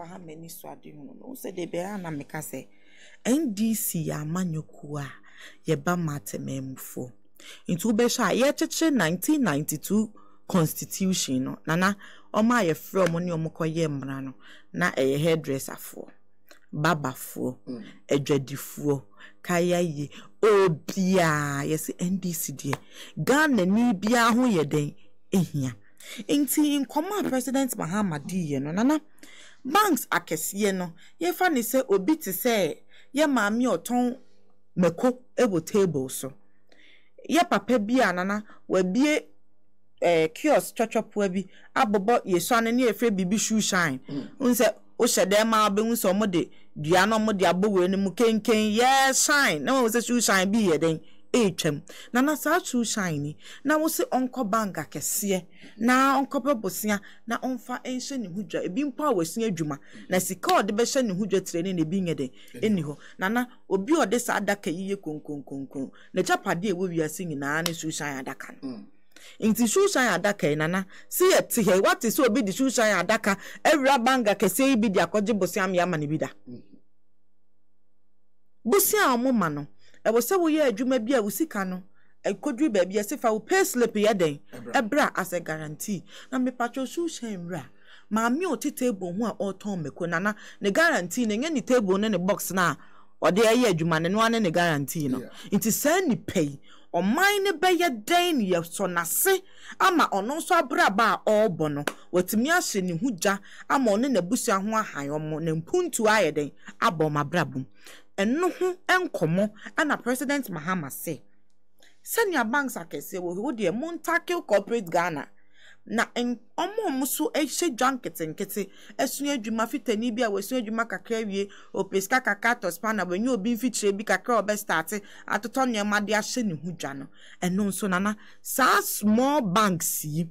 how many swadihunu no sɛ de bɛyɛ na meka sɛ ndc yɛ amanyɔkuo a yɛba ma atɛmɛmufoɔ nti wobɛhwɛ a yɛkyekyere 1992 constitution no nana ɔma a yɛfrɛ ɔmo ne ɔmo kɔyɛ mmara no na ɛyɛ hairdresserfoɔ babafoɔ mm. adwadifoɔ kaya yi obiaa yɛsɛ ndc deɛ ghana ni biara ho yɛ den ehia nti nkɔmɔ a president mahama di yɛ no nana. banks akɛseɛ no yɛfa ne sɛ obi te sɛ yɛ maame ɔtɔn mako wɔ table so yɛ papa bi a nana wabue ɛɛ eh, kiosk twɛtwɛpoa bi abobɔ yɛsɔ ano ne yɛfrɛ biribi shoe shine n mm. sɛ wohyɛ dɛm ma abɛhu sɛ ɔmo de dua no ɔmo de abɔ wɔn anim kenken yɛɛ shine na wɔn sɛ shoe shine bi yɛ den. etwam na na saa true shine na wo se ɔnkɔ bank akɛseɛ na ɔnkɔpɛ bosea na ɔmfa nhyɛ ne ho dwa ebi mpo a wasua adwuma na sika a ɔde bɛhyɛ ne ho dwa tire ne na ebi nyɛ dɛ ɛni hɔ nana obi a ɔde saa adaka yi yɛ konkonkonkon na kyapade a ɛwɔ wiase nyinaa ne true shine adaka no mm. nti shoe adaka yi nana si yɛ te hɛ wate sɛ obi de shoe adaka awura banga akɛseɛ yi bi de akɔgye bosea mmea ma ne bi da mm. bosea a ɔmo ma no. ɛwɔ sɛ woyɛ adwuma bi a wo sika no ɛkɔduru baabi ɛsɛ fa wo pay slip yɛ den ɛbra as a guarantee na mepatro so hyɛn nwura maame a ɔte table ho a ɔretɔn mako nana ne guarantee na ɛnyɛ ne table ne ne box na ɔde ɛyɛ adwuma ne noa ne ne guarantee no nti saa nipa yi ɔman ne bɛyɛ dɛn ne yɛsɔ n'ase ama ɔno nso abraba a ɔrebɔ no wɔtumi ahyɛ ne ho gya ama ɔne n'abusua ho ahan wɔn na mpuntu ayɛ dɛn abɔ ɔmo abrabom ɛno ho nkɔmmɔ ɛna president mahama se sɛnea banks akɛseɛ wɔ hɔ deɛ mo ntakel corporate ghana na ɔmo ɔmo so ɛhyɛ dwa nketenkete ɛsua adwuma fitani bi a wɔsua adwuma kakra wie opesika kakra atɔ spanner wɔnyɛ obi mfikyire bi kakra ɔbɛstaate atotɔ nneɛma de ahyɛ ne ho dwa no ɛno nso nana saa small banks yi.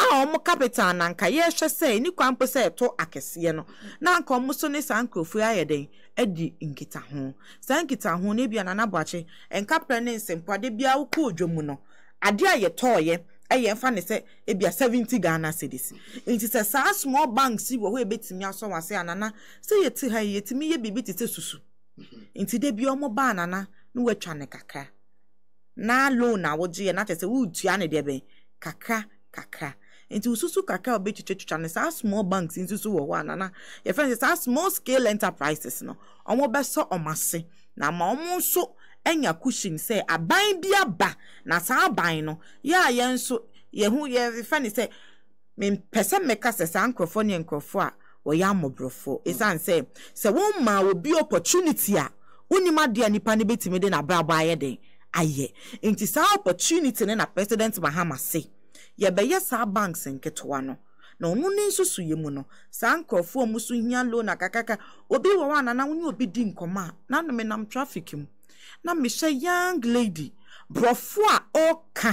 a ɔmo capital na nka yɛhwɛ sɛ ni kwan pɛ sɛ ɛto akɛseɛ no na nka ɔmo so ne saa nkurɔfoɔ ayɛ dɛn e adi nkitaho saa nkitaho no ebia nana bɔakye nkapra ne nsɛmpo ade bia wokɔɔ dwa mu no adeɛ a yɛtɔɔyɛ ɛyɛ e mfa ne sɛ ebia seventy ghana cedis nti sɛ saa small banks wɔ hɔ ebetumi asɔ wase anana sɛ yɛte ha yi yɛtumi yɛ biribi te sɛ susu nti de bi ɔmo ba anana na wɔatwa ne kakra na loan a wɔgye yɛ na kyerɛ sɛ wotua ne deɛ bɛn kakra kakra nti ususu kaka obe chiche chicha ne saa small banks nsusu wɔ hɔ anana yɛfɛ nti saa small scale enterprises no ɔmo bɛsɔ ɔmo ase na ma ɔmo nso anya cushion sɛ aban bi aba na saa aban no yɛ a yɛn nso yɛn ho yɛfɛ ne sɛ mpɛ mmɛka sɛ saa nkorɔfoɔ ne nkorɔfoɔ a wɔyɛ amɔborɔfoɔ esan sɛ sɛ wɔn ma obi opportunity a wonim adeɛ a nipa ne betumi de n'abrabɔ ayɛ den ayɛ nti saa opportunity ne na president mahama se. yɛbɛyɛ saa banks nketewa no na ɔmo ne nsusuyɛ mu no saa nkurɔfoɔ mu so hia loan akakaka obi wɔ hɔ a nana obi di nkɔmɔ a na no menam traffic mu na mehyɛ young lady borɔfo a ɔka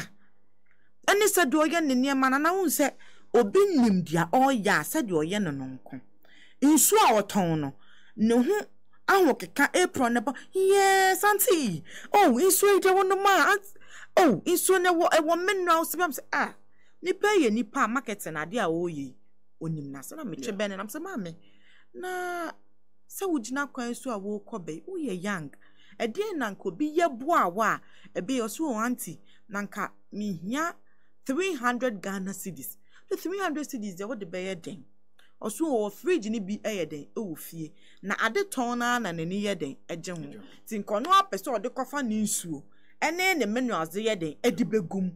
ɛne sɛ ɔyɛ ne nneɛma nana wo sɛ obi nim deɛ ɔreyɛ a sɛdeɛ ɔyɛ no no nko nsuo a ɔtɔn no ne ho ahokeka apron ne bɔ yes aunty oh nsuo yi deɛ wɔnom a oh nsuo no ɛwɔ ɛwɔ mineral sɛ bɛm sɛ ah nipa yɛ nipa a na adeɛ a ɔreyɛ onim na sɛ na metwe bɛn na sɛ maame na sɛ wogyina kwan so a wɔrekɔ bɛyi woyɛ young ɛdeɛ na nka obi yɛ boa wo a ɛbɛyɛ ɔso wɔn anti na nka mehia hundred ghana cities the 300 cities deɛ wɔde bɛyɛ den ɔso wɔ fridge no bi yɛ den wɔ fie na ade tɔn no na n'ani yɛ den gye ho nti nkɔno apɛ sɛ ɔde kɔfa ne nsuo ne ne minerals yɛ den de bɛgum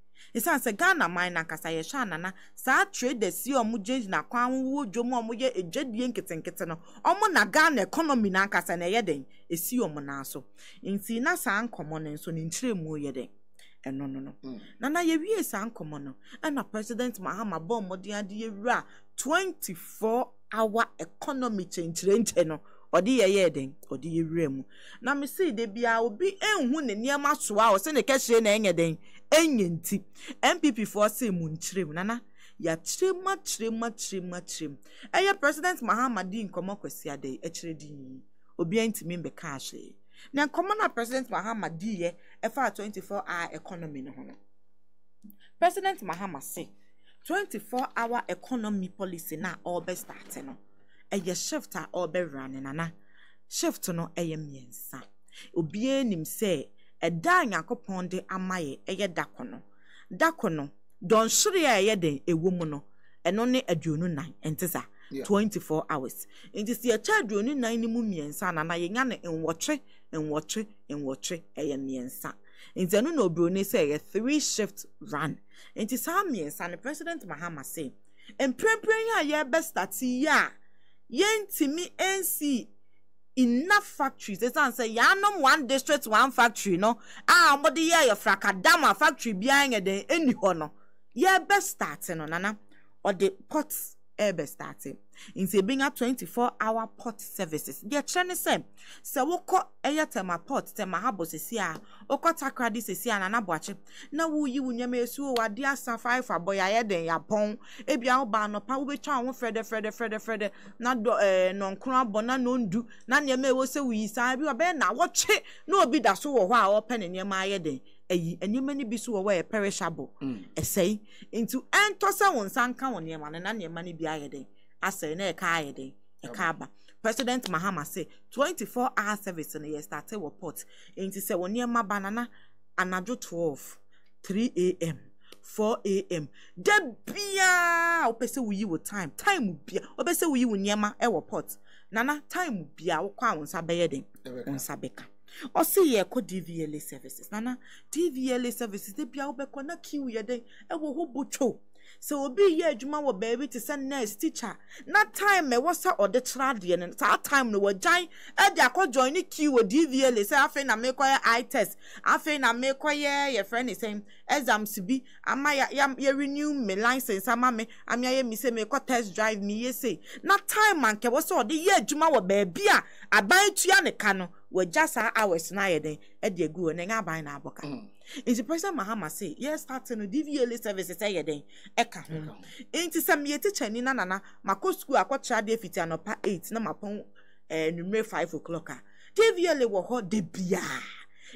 ɛsiane sɛ ghana man na nkasa yɛhwɛ anana saa traders yi ɔmo gyinagyina kwan wo dwom ɔmo yɛ edwadie nketenkete no ɔmo na ghana economy na nkasa na ɛyɛ den esi ɔmo nan so nti na saa nkɔmɔ no nso ne nkyerɛmu yɛ den ɛno no no hmm. nana yɛwie saa nkɔmɔ no ɛna president mahama bɔ ɔmo den ade yɛwura twenty four hour economy kyɛnkyerɛnkyɛn no. ọ dị ya ya eden ọ dị ya wura mu na mesi de bia obi ehu ne nneema so a ɔsɛ na kɛhyire na enye den enye nti npp foɔ sɛ mu nkyerɛ mu nana yɛakyerɛ mu akyerɛ mu akyerɛ mu akyerɛ mu ɛyɛ president mahama di nkɔmɔ kwasi ade akyerɛ di yi obiara ntumi mbɛka ahyɛ na nkɔmɔ na president mahama di yɛ ɛfa twenty four hour economy no ho president mahama sị, 24 four hour economy policy na bụ starti no. ɛyɛ shift a ɔrebɛwura ne nana shift no ɛyɛ mmiɛnsa obiara nim sɛ ɛda a nyakopɔn de ama yɛ ɛyɛ dako no dako no dɔnsoro a ɛyɛ den ɛwɔ mu no ɛno ne aduonu nan ɛnte sa twenty four hours nti si ɛkyɛ aduonu nan ne mu mmiɛnsa nana yɛnya ne nwɔtwe nwɔtwe nwɔtwe ɛyɛ mmiɛnsa nti ɛno na obroni sɛ ɛyɛ three shift run nti saa mmiɛnsa no president mahama sɛ mprempren a yɛrebɛ start yi a. yɛntumi nsi enough factories ɛsiane sɛ yɛanom one district one factory no a wɔde yɛ yɛ a factory biara yɛ den ɛni hɔ no yɛbɛ start no nana ɔde pots ɛbɛstarte nti ebi ebinya 24 hour port services deɛ kyerɛ ne sɛ sɛ wokɔ ɛyɛ tema port tema habo sisi a wokɔ di sisi a nana ah, ah, boakye ah, eh, na woyi wo nneɛma esi wo wade asa five abɔ yɛayɛ den yɛapɔn ebi a ba anɔpa wobɛtwa wo ho fɛdɛfɛdɛfɛdɛfɛdɛ na dɔ ɛɛ nɔnkoro abɔ na nondu na nneɛma a ɛwɔ sɛ woyi saa ebi ɔbɛyɛ na wɔtwe na obi da so wɔ hɔ a ɔpɛ ne nneɛma ayɛ den ɛyi nneɛma no bi so wɔ hɔ yɛ perishable mm. ɛsɛe nti ɛntɔ sɛ wɔn nsa nka wɔn nneɛma no na nneɛma no bi ayɛ den asɛe na ɛka ayɛ den ɛka aba president mahama say twenty four hour service no yɛ start wɔ port nti sɛ wɔn nneɛma ba nana anadwo twelve three a.m. 4 a.m. da biara wopɛ sɛ woyi wo time time bia wopɛ sɛ woyi wo nneɛma ɛwɔ port nana time bia wokɔ a wo nsa bɛyɛ den wo nsa bɛka ɔsi yɛ kɔ dvla services nana dvla services de bia wobɛkɔ na kiw yɛ dɛ ɛwɔ hɔ botwo. sɛ obi yɛ adwuma wɔ baabi te sɛ nurse teacher na time ɛwɔ sɛ ɔde kyerɛ adeɛ no saa time no wɔgyan ɛde akɔ join ne queue wɔ dvla sɛ afei na meekɔyɛ eye test afei na meekɔyɛ yɛfrɛ ne sɛn exams bi ama yɛrenew me license ama me ame ayɛ mi sɛ meekɔ test drive meyɛ sei na time anka ɛwɔ sɛ ɔde yɛ adwuma wɔ baabi a aban tua ne ka no wɔagya saa hours no ayɛ den ɛde agu hɔ na ɛnyɛ aban na abɔka mm. nti president mahama say yes starting no dvla services ɛyɛ den ɛka ho eh, nti sɛ meyɛ teacher ni na nana makɔ school akɔkyerɛ adeɛ fiti anɔpa eight na mapɔn ɛɛ numere five o'clock a dvla wɔ hɔ de biara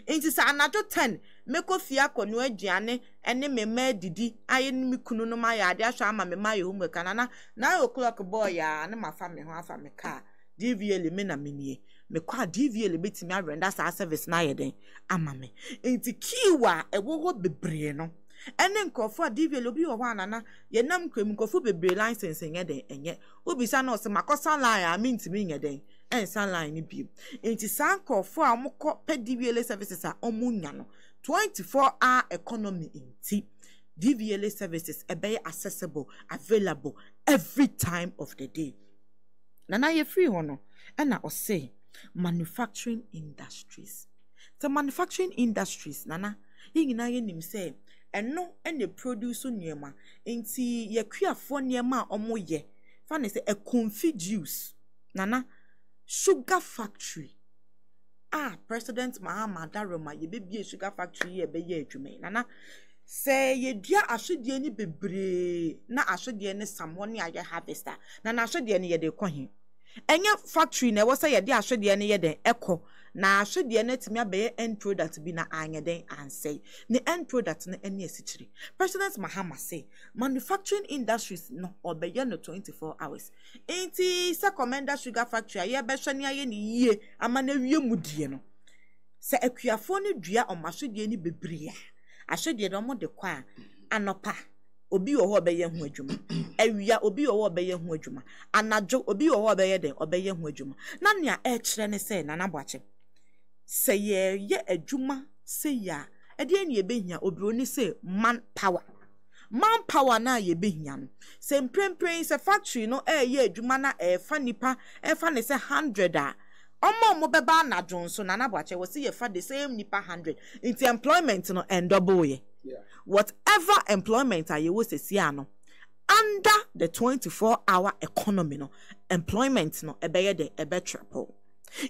nti sɛ anadwo ten mekɔ fie akɔnua aduane ne mema adidi ayɛ ne me kunu no ma ayɛ ade ahwɛ ama mema ayɛ homework anana nine o'clock bɔɔl yɛ a ah, ne mafa me ho afa me kaa dvl me na menie mekɔ a dvl bɛtumi arenda saa service no ayɛ den ama me nti kiiwa a ɛwɔ hɔ bebree no ɛne nkurɔfoɔ a dvl obi wɔ hɔ anana yɛnam nkuram nkurɔfoɔ bebree license nyɛ den ɛnyɛ wobisa na ɔsɛ makɔsa line a mentumi nyɛ den ɛnsa line no bio nti saa nkurɔfoɔ a wɔkɔ pɛ dvl services a wɔn nya no twenty four hour economy nti dvl services ɛbɛyɛ accessible available every time of the day nana yɛfiri hɔ no ɛna ɔse manufacturing industries sɛ manufacturing industries nana yɛn nyinaa yɛnim sɛ ɛno na produce nneɛma nti yɛkuafoɔ nneɛma a wɔyɛ fa ne sɛ ɛkonfi juice nana sugar factory a ah, president mahama adaroma yɛbɛbie sugar factory yɛ ɛbɛyɛ adwuma yi nana sɛ yɛdua ahwedeɛ no bebree na ahwedeɛ no samɔ ne ayɛ harvest a na n'ahwedeɛ no yɛde kɔ he ɛnyɛ factory na ɛwɔ sɛ yɛde ahwedeɛ no yɛ den ɛkɔ na ahwedeɛ no atumi abɛyɛ end product bi na anyɛ den ansɛe ne end product no ani asikyire president mahama say manufacturing industries no ɔbɛyɛ no twenty hours nti sɛ commander sugar factory a yɛbɛhwɛ ne ayɛ ne yie ama no awie mu die no sɛ akuafoɔ no dua ɔmo no bebree a. asɔdeɛ deɛ wɔde kɔ a mm-hmm. anɔpa obi wɔ hɔ ɔbɛyɛ ho adwuma mm-hmm. awia obi wɔ hɔ ɔbɛyɛ ho adwuma anadwo obi wɔ hɔ ɔbɛyɛ dɛn ɔbɛyɛ ho adwuma na nea ɛrekyerɛ ne sɛ nana boakye sɛ yɛreyɛ adwuma sɛ yɛ a ɛdeɛ ne yɛbɛhia obroni sɛ man power man power na yɛbɛhia no sɛ mprempren sɛ factory no ɛreyɛ adwuma na ɛrefa nipa ɛrefa ne sɛ hundred a ọmọ mo bɛba anadwo nso na anaboakye wɔ si yɛ fa the same nipa hundred nti employment no ndɔbo yɛ whatever employment a yɛwɔ si ano under the twenty four hour economy no employment no ɛbɛyɛ de ebe triple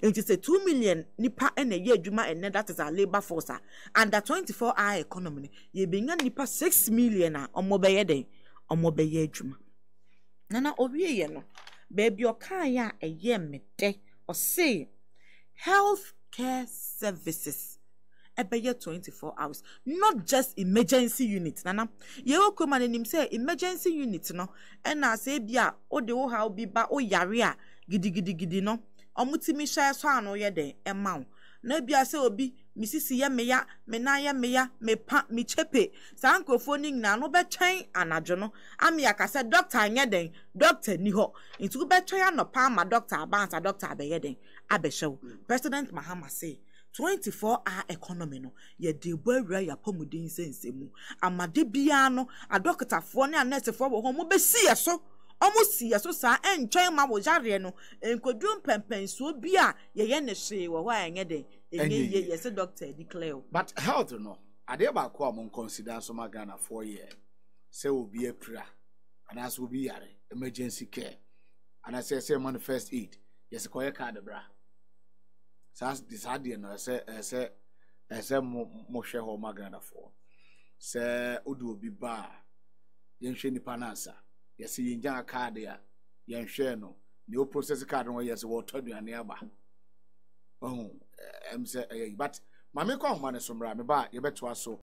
nti sɛ two million nipa ɛna yɛ adwuma ɛnɛ that is our labour force a ah. under twenty four hour economy no yɛbɛnya nipa six million ah, a ɔmo bɛyɛ de ɔmo bɛyɛ adwuma nana owie yɛ no beebi ɔkaayɛ a ɛyɛ ɔse health care services ɛbɛyɛ twenty four hours not just emergency unit nana yɛwɔ kurom a n'anim sɛ emergency unit no ɛna ase bi a ɔde wo ha bi ba ɔyare a gidigidigidi no ɔmo ti mi hyɛ so ano yɛ den ɛma wo na bia sɛ obi misisi sisi yɛ me ya me nan ya pa me saa nkurɔfoɔ ni nyina no bɛtwɛn anadwo no ama yɛaka dɔkta den dɔkta ni hɔ nti wobɛtwɛn anɔpa ama dɔkta abanta dɔkta abɛyɛ den mm. president mahama say 24 hour economy no amade no ne so si saa ma ɛnyɛ yɛsɛ dɔkta declare but health no adeɛ baako a mo nkɔnsida Say ma be a prayer, and as anaasɛ be yare emergency care and anaasɛ ɛsɛ say manifest it, yes yɛsɛ kɔyɛ card bra saa saa deɛ no ɛsɛ ɛsɛ ɛsɛ mo mo hwɛ hɔ ma ghanafoɔ sɛ odi obi ba a panasa, yes no ansa yɛsɛ yɛngya card a yɛnhwɛ no deɛ o process card yes yɛsɛ wɔtɔ aduane aba ɔhun ɛm sɛ ɛyɛ yi but maame kɔ ahoma ne so mmerɛ a meba a yɛbɛtoa so